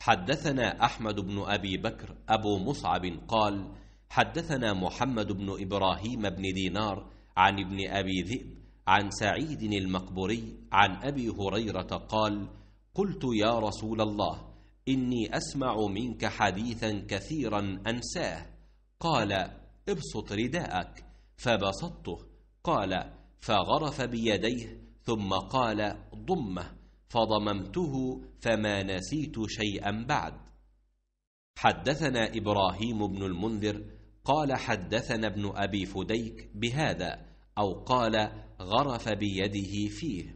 حدثنا أحمد بن أبي بكر أبو مصعب قال حدثنا محمد بن إبراهيم بن دينار عن ابن أبي ذئب عن سعيد المقبري عن أبي هريرة قال قلت يا رسول الله إني أسمع منك حديثا كثيرا أنساه قال ابسط رداءك فبسطته قال فغرف بيديه ثم قال ضمه فضممته فما نسيت شيئا بعد حدثنا إبراهيم بن المنذر قال حدثنا ابن أبي فديك بهذا أو قال غرف بيده فيه